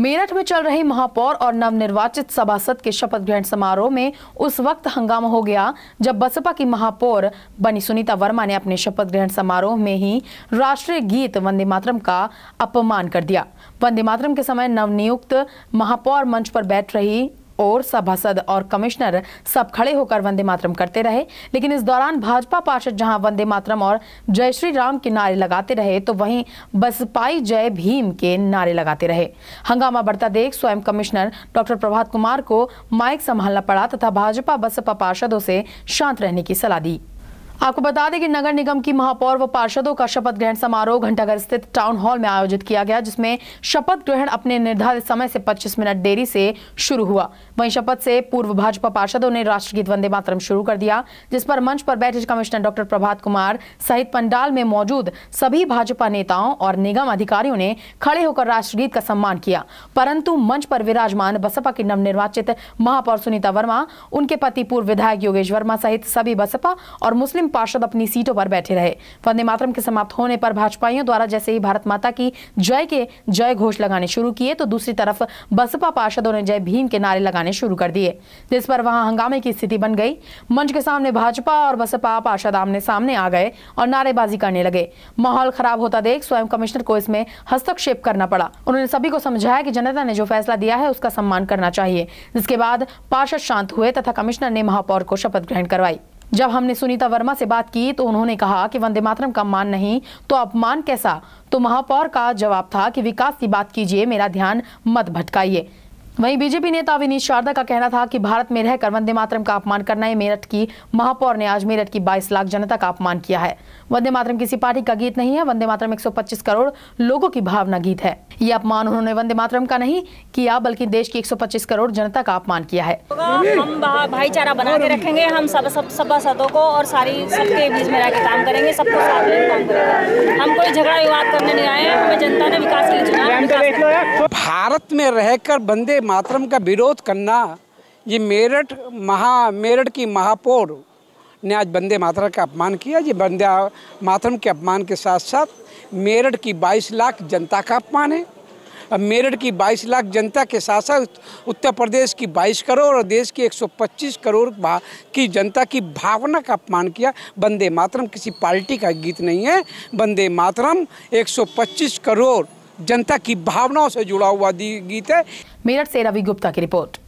मेरठ में चल रही महापौर और नवनिर्वाचित सभासद के शपथ ग्रहण समारोह में उस वक्त हंगामा हो गया जब बसपा की महापौर बनी सुनीता वर्मा ने अपने शपथ ग्रहण समारोह में ही राष्ट्रीय गीत वंदे मातरम का अपमान कर दिया वंदे मातरम के समय नवनियुक्त महापौर मंच पर बैठ रही और सभासद और कमिश्नर सब खड़े होकर वंदे मातरम करते रहे लेकिन इस दौरान भाजपा पार्षद जहां वंदे मातरम और जय श्री राम के नारे लगाते रहे तो वहीं बसपाई जय भीम के नारे लगाते रहे हंगामा बढ़ता देख स्वयं कमिश्नर डॉक्टर प्रभात कुमार को माइक संभालना पड़ा तथा भाजपा बसपा पार्षदों से शांत रहने की सलाह दी आपको बता दें कि नगर निगम की महापौर व पार्षदों का शपथ ग्रहण समारोह घंटाघर स्थित टाउन हॉल में आयोजित किया गया जिसमें शपथ ग्रहण अपने निर्धारित समय से 25 मिनट देरी से शुरू हुआ वहीं शपथ से पूर्व भाजपा पार्षदों ने राष्ट्रगीत वंदे मातरम शुरू कर दिया जिस पर मंच पर बैठे कमिश्नर डॉक्टर प्रभात कुमार सहित पंडाल में मौजूद सभी भाजपा नेताओं और निगम अधिकारियों ने खड़े होकर राष्ट्रगीत का सम्मान किया परंतु मंच पर विराजमान बसपा की नवनिर्वाचित महापौर सुनीता वर्मा उनके पति पूर्व विधायक योगेश वर्मा सहित सभी बसपा और मुस्लिम मुस्लिम पार्षद अपनी सीटों पर बैठे रहे वंदे मातरम के समाप्त होने पर भाजपाइयों द्वारा जैसे ही भारत माता की जय के जय घोष लगाने शुरू किए तो दूसरी तरफ बसपा पार्षदों ने जय भीम के नारे लगाने शुरू कर दिए जिस पर वहां हंगामे की स्थिति बन गई मंच के सामने भाजपा और बसपा पार्षद आमने सामने आ गए और नारेबाजी करने लगे माहौल खराब होता देख स्वयं कमिश्नर को इसमें हस्तक्षेप करना पड़ा उन्होंने सभी को समझाया कि जनता ने जो फैसला दिया है उसका सम्मान करना चाहिए जिसके बाद पार्षद शांत हुए तथा कमिश्नर ने महापौर को शपथ ग्रहण करवाई जब हमने सुनीता वर्मा से बात की तो उन्होंने कहा कि वंदे मातरम का मान नहीं तो अपमान कैसा तो महापौर का जवाब था कि विकास की बात कीजिए मेरा ध्यान मत भटकाइए वहीं बीजेपी नेता विनीत शारदा का कहना था कि भारत में रहकर वंदे मातरम का अपमान करना है मेरठ की महापौर ने आज मेरठ की 22 लाख जनता का अपमान किया है वंदे मातरम किसी पार्टी का गीत नहीं है वंदे मातरम 125 करोड़ लोगों की भावना गीत है ये अपमान उन्होंने वंदे मातरम का नहीं किया बल्कि देश की 125 करोड़ जनता का अपमान किया है हम भाईचारा बना के रखेंगे हम सब सब सदों को और सारी सबके बीच में रहकर काम करेंगे सबको साथ में काम करेंगे हम कोई झगड़ा विवाद करने नहीं आए हमें जनता ने विकास के लिए चुना भारत में रहकर बंदे मातरम का विरोध करना ये मेरठ महा मेरठ की महापौर ने आज वंदे मातरम का अपमान किया ये वंदे मातरम के अपमान के साथ साथ मेरठ की 22 लाख जनता का अपमान है अब मेरठ की 22 लाख जनता के साथ साथ उत्तर प्रदेश की 22 करोड़ और देश की 125 करोड़ की जनता की भावना का अपमान किया वंदे मातरम किसी पार्टी का गीत नहीं है वंदे मातरम 125 करोड़ जनता की भावनाओं से जुड़ा हुआ गीत है मेरठ से रवि गुप्ता की रिपोर्ट